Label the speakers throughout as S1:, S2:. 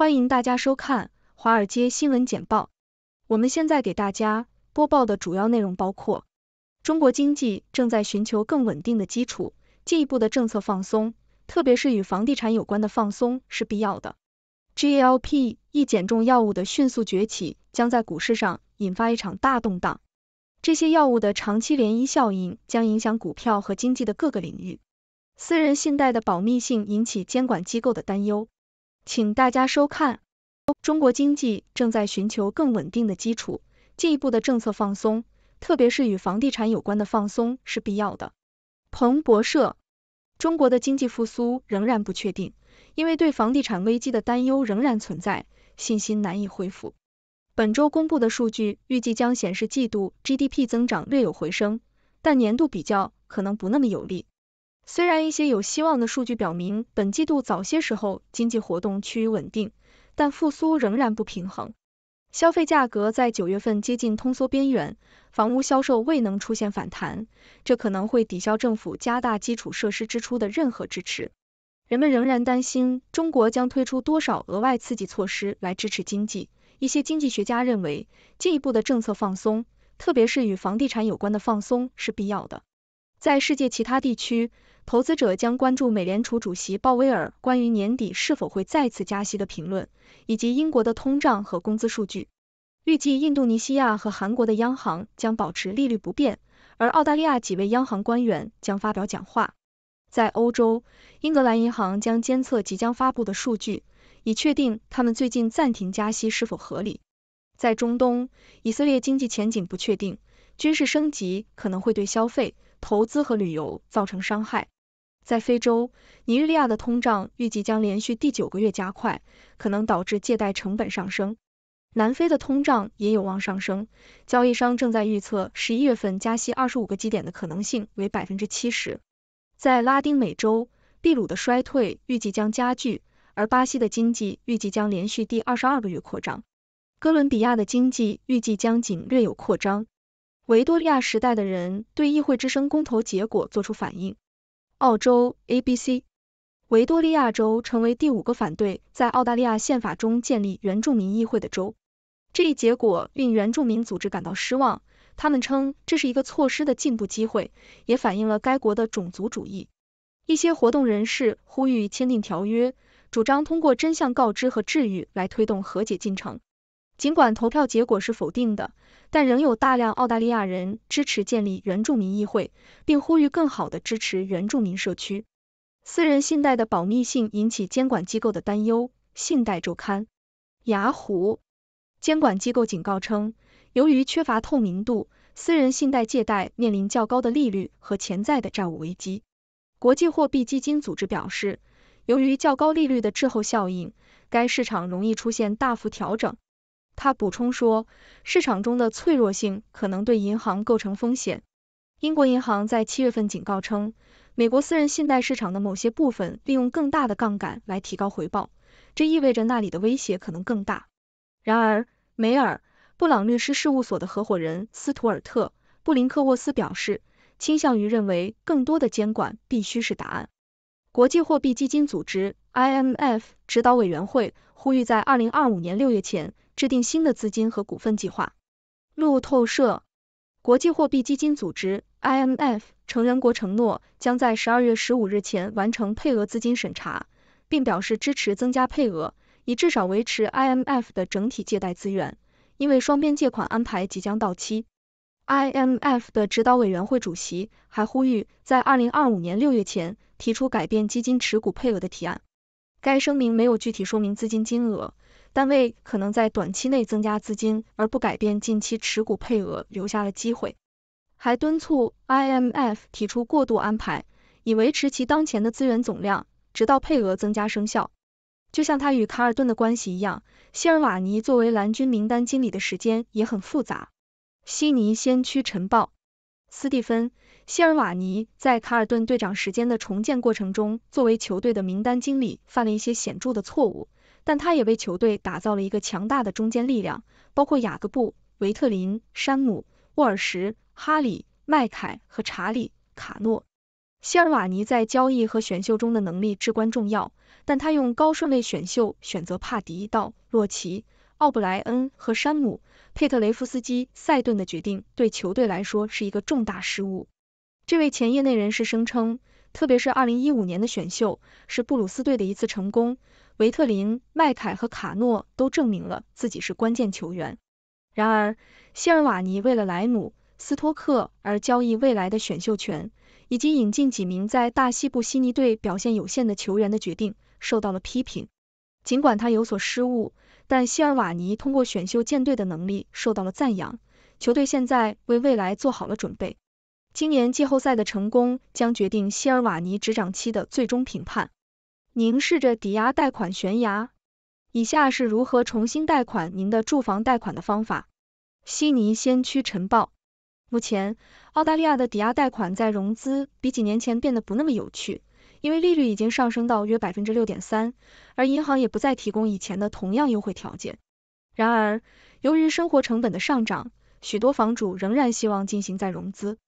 S1: 欢迎大家收看《华尔街新闻简报》。我们现在给大家播报的主要内容包括：中国经济正在寻求更稳定的基础，进一步的政策放松，特别是与房地产有关的放松是必要的。GLP 一减重药物的迅速崛起将在股市上引发一场大动荡，这些药物的长期涟漪效应将影响股票和经济的各个领域。私人信贷的保密性引起监管机构的担忧。请大家收看。中国经济正在寻求更稳定的基础，进一步的政策放松，特别是与房地产有关的放松是必要的。彭博社，中国的经济复苏仍然不确定，因为对房地产危机的担忧仍然存在，信心难以恢复。本周公布的数据预计将显示季度 GDP 增长略有回升，但年度比较可能不那么有利。虽然一些有希望的数据表明，本季度早些时候经济活动趋于稳定，但复苏仍然不平衡。消费价格在九月份接近通缩边缘，房屋销售未能出现反弹，这可能会抵消政府加大基础设施支出的任何支持。人们仍然担心中国将推出多少额外刺激措施来支持经济。一些经济学家认为，进一步的政策放松，特别是与房地产有关的放松是必要的。在世界其他地区，投资者将关注美联储主席鲍威尔关于年底是否会再次加息的评论，以及英国的通胀和工资数据。预计印度尼西亚和韩国的央行将保持利率不变，而澳大利亚几位央行官员将发表讲话。在欧洲，英格兰银行将监测即将发布的数据，以确定他们最近暂停加息是否合理。在中东，以色列经济前景不确定，军事升级可能会对消费、投资和旅游造成伤害。在非洲，尼日利亚的通胀预计将连续第九个月加快，可能导致借贷成本上升。南非的通胀也有望上升，交易商正在预测十一月份加息二十五个基点的可能性为百分之七十。在拉丁美洲，秘鲁的衰退预计将加剧，而巴西的经济预计将连续第二十二个月扩张，哥伦比亚的经济预计将仅略有扩张。维多利亚时代的人对议会之声公投结果做出反应。澳洲 ABC，维多利亚州成为第五个反对在澳大利亚宪法中建立原住民议会的州。这一结果令原住民组织感到失望，他们称这是一个错失的进步机会，也反映了该国的种族主义。一些活动人士呼吁签订条约，主张通过真相告知和治愈来推动和解进程。尽管投票结果是否定的，但仍有大量澳大利亚人支持建立原住民议会，并呼吁更好地支持原住民社区。私人信贷的保密性引起监管机构的担忧。信贷周刊、雅虎监管机构警告称，由于缺乏透明度，私人信贷借贷面临较高的利率和潜在的债务危机。国际货币基金组织表示，由于较高利率的滞后效应，该市场容易出现大幅调整。他补充说，市场中的脆弱性可能对银行构成风险。英国银行在七月份警告称，美国私人信贷市场的某些部分利用更大的杠杆来提高回报，这意味着那里的威胁可能更大。然而，梅尔·布朗律师事务所的合伙人斯图尔特·布林克沃斯表示，倾向于认为更多的监管必须是答案。国际货币基金组织 （IMF） 指导委员会呼吁在二零二五年六月前。制定新的资金和股份计划。路透社，国际货币基金组织 （IMF） 成员国承诺将在十二月十五日前完成配额资金审查，并表示支持增加配额，以至少维持 IMF 的整体借贷资源，因为双边借款安排即将到期。IMF 的指导委员会主席还呼吁，在二零二五年六月前提出改变基金持股配额的提案。该声明没有具体说明资金金额。单位可能在短期内增加资金，而不改变近期持股配额，留下了机会。还敦促 IMF 提出过渡安排，以维持其当前的资源总量，直到配额增加生效。就像他与卡尔顿的关系一样，希尔瓦尼作为蓝军名单经理的时间也很复杂。悉尼先驱晨报，斯蒂芬·希尔瓦尼在卡尔顿队长时间的重建过程中，作为球队的名单经理，犯了一些显著的错误。但他也为球队打造了一个强大的中坚力量，包括雅各布、维特林、山姆、沃尔什、哈里、麦凯和查理·卡诺。希尔瓦尼在交易和选秀中的能力至关重要，但他用高顺位选秀选择帕迪、道、洛奇、奥布莱恩和山姆·佩特雷夫斯基、塞顿的决定对球队来说是一个重大失误。这位前业内人士声称，特别是二零一五年的选秀是布鲁斯队的一次成功。维特林、麦凯和卡诺都证明了自己是关键球员。然而，希尔瓦尼为了莱姆斯托克而交易未来的选秀权，以及引进几名在大西部悉尼队表现有限的球员的决定，受到了批评。尽管他有所失误，但希尔瓦尼通过选秀舰队的能力受到了赞扬。球队现在为未来做好了准备。今年季后赛的成功将决定希尔瓦尼执掌期的最终评判。凝视着抵押贷款悬崖，以下是如何重新贷款您的住房贷款的方法。悉尼先驱晨报。目前，澳大利亚的抵押贷款在融资比几年前变得不那么有趣，因为利率已经上升到约百分之六点三，而银行也不再提供以前的同样优惠条件。然而，由于生活成本的上涨，许多房主仍然希望进行再融资。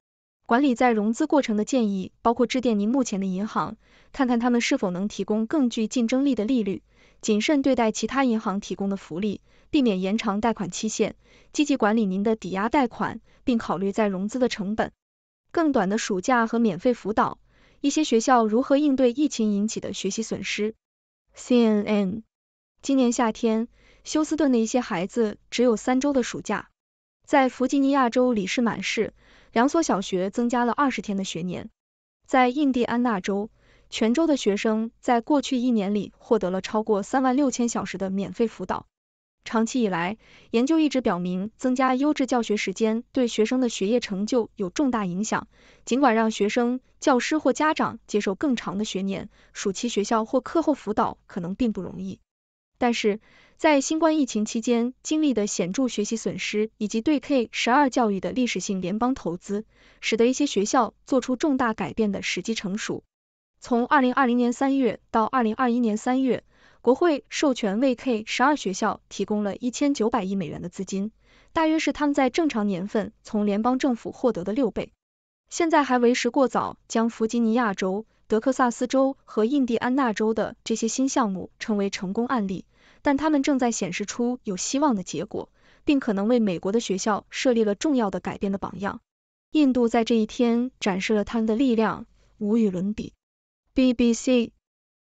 S1: 管理在融资过程的建议包括致电您目前的银行，看看他们是否能提供更具竞争力的利率；谨慎对待其他银行提供的福利，避免延长贷款期限；积极管理您的抵押贷款，并考虑在融资的成本。更短的暑假和免费辅导。一些学校如何应对疫情引起的学习损失。CNN。今年夏天，休斯顿的一些孩子只有三周的暑假。在弗吉尼亚州里士满市，两所小学增加了二十天的学年。在印第安纳州，全州的学生在过去一年里获得了超过三万六千小时的免费辅导。长期以来，研究一直表明，增加优质教学时间对学生的学业成就有重大影响。尽管让学生、教师或家长接受更长的学年、暑期学校或课后辅导可能并不容易。但是在新冠疫情期间经历的显著学习损失，以及对 K 十二教育的历史性联邦投资，使得一些学校做出重大改变的时机成熟。从二零二零年三月到二零二一年三月，国会授权为 K 十二学校提供了一千九百亿美元的资金，大约是他们在正常年份从联邦政府获得的六倍。现在还为时过早将弗吉尼亚州、德克萨斯州和印第安纳州的这些新项目称为成功案例。但他们正在显示出有希望的结果，并可能为美国的学校设立了重要的改变的榜样。印度在这一天展示了他们的力量，无与伦比。BBC。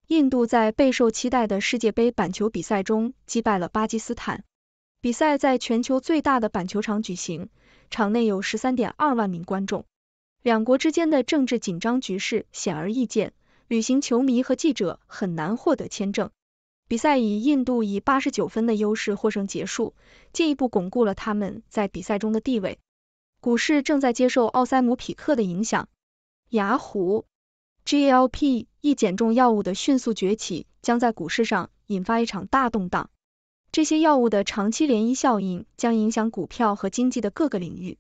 S1: 印度在备受期待的世界杯板球比赛中击败了巴基斯坦。比赛在全球最大的板球场举行，场内有十三点二万名观众。两国之间的政治紧张局势显而易见，旅行球迷和记者很难获得签证。比赛以印度以八十九分的优势获胜结束，进一步巩固了他们在比赛中的地位。股市正在接受奥赛姆匹克的影响。雅虎、GLP 一减重药物的迅速崛起将在股市上引发一场大动荡。这些药物的长期涟漪效应将影响股票和经济的各个领域。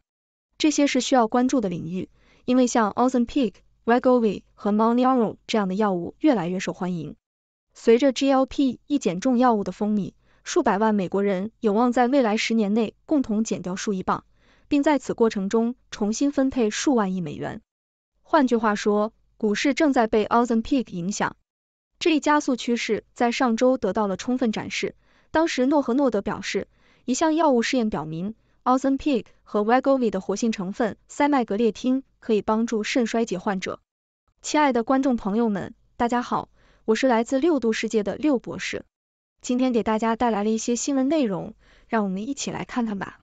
S1: 这些是需要关注的领域，因为像 Ozempic、Wegovy 和 m o n j a r o 这样的药物越来越受欢迎。随着 GLP-1 减重药物的风靡，数百万美国人有望在未来十年内共同减掉数亿磅，并在此过程中重新分配数万亿美元。换句话说，股市正在被 Ozempic 影响。这一加速趋势在上周得到了充分展示，当时诺和诺德表示，一项药物试验表明 Ozempic 和 w e g o v 的活性成分塞麦格列汀可以帮助肾衰竭患者。亲爱的观众朋友们，大家好。我是来自六度世界的六博士，今天给大家带来了一些新闻内容，让我们一起来看看吧。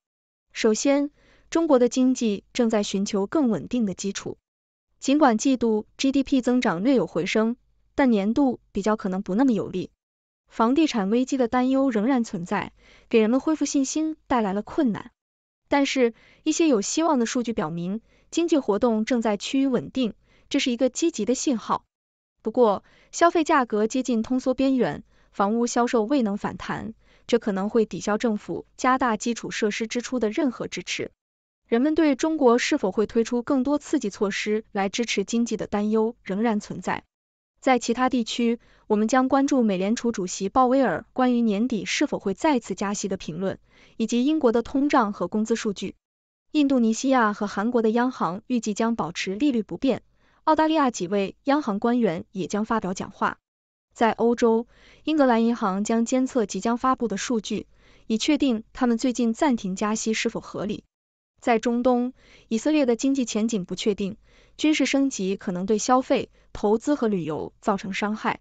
S1: 首先，中国的经济正在寻求更稳定的基础，尽管季度 GDP 增长略有回升，但年度比较可能不那么有利。房地产危机的担忧仍然存在，给人们恢复信心带来了困难。但是，一些有希望的数据表明，经济活动正在趋于稳定，这是一个积极的信号。不过，消费价格接近通缩边缘，房屋销售未能反弹，这可能会抵消政府加大基础设施支出的任何支持。人们对中国是否会推出更多刺激措施来支持经济的担忧仍然存在。在其他地区，我们将关注美联储主席鲍威尔关于年底是否会再次加息的评论，以及英国的通胀和工资数据。印度尼西亚和韩国的央行预计将保持利率不变。澳大利亚几位央行官员也将发表讲话。在欧洲，英格兰银行将监测即将发布的数据，以确定他们最近暂停加息是否合理。在中东，以色列的经济前景不确定，军事升级可能对消费、投资和旅游造成伤害。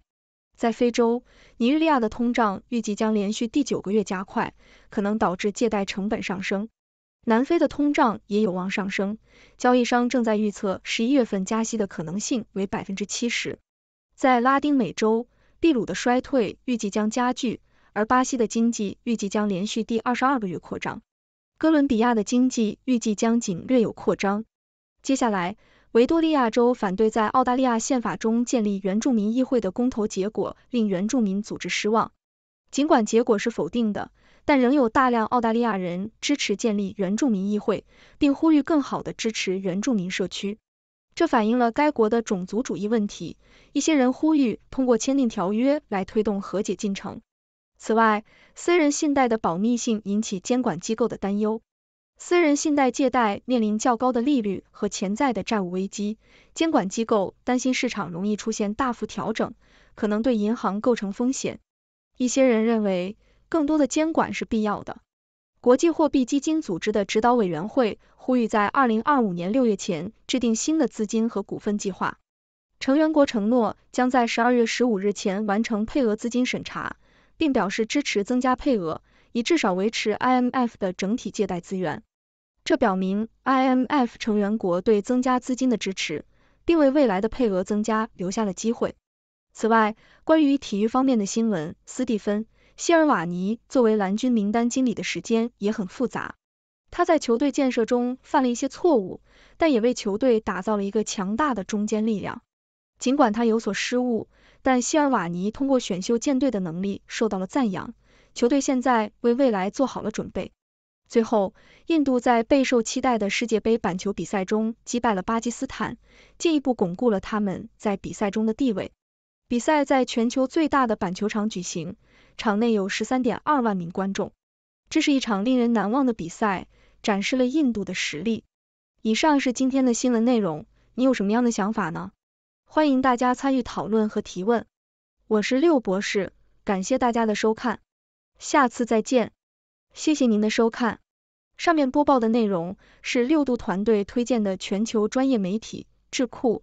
S1: 在非洲，尼日利亚的通胀预计将连续第九个月加快，可能导致借贷成本上升。南非的通胀也有望上升，交易商正在预测十一月份加息的可能性为百分之七十。在拉丁美洲，秘鲁的衰退预计将加剧，而巴西的经济预计将连续第二十二个月扩张，哥伦比亚的经济预计将仅略有扩张。接下来，维多利亚州反对在澳大利亚宪法中建立原住民议会的公投结果令原住民组织失望，尽管结果是否定的。但仍有大量澳大利亚人支持建立原住民议会，并呼吁更好地支持原住民社区。这反映了该国的种族主义问题。一些人呼吁通过签订条约来推动和解进程。此外，私人信贷的保密性引起监管机构的担忧。私人信贷借贷面临较高的利率和潜在的债务危机，监管机构担心市场容易出现大幅调整，可能对银行构成风险。一些人认为。更多的监管是必要的。国际货币基金组织的指导委员会呼吁在二零二五年六月前制定新的资金和股份计划。成员国承诺将在十二月十五日前完成配额资金审查，并表示支持增加配额，以至少维持 IMF 的整体借贷资源。这表明 IMF 成员国对增加资金的支持，并为未来的配额增加留下了机会。此外，关于体育方面的新闻，斯蒂芬。希尔瓦尼作为蓝军名单经理的时间也很复杂，他在球队建设中犯了一些错误，但也为球队打造了一个强大的中坚力量。尽管他有所失误，但希尔瓦尼通过选秀建队的能力受到了赞扬。球队现在为未来做好了准备。最后，印度在备受期待的世界杯板球比赛中击败了巴基斯坦，进一步巩固了他们在比赛中的地位。比赛在全球最大的板球场举行。场内有十三点二万名观众，这是一场令人难忘的比赛，展示了印度的实力。以上是今天的新闻内容，你有什么样的想法呢？欢迎大家参与讨论和提问。我是六博士，感谢大家的收看，下次再见。谢谢您的收看，上面播报的内容是六度团队推荐的全球专业媒体智库。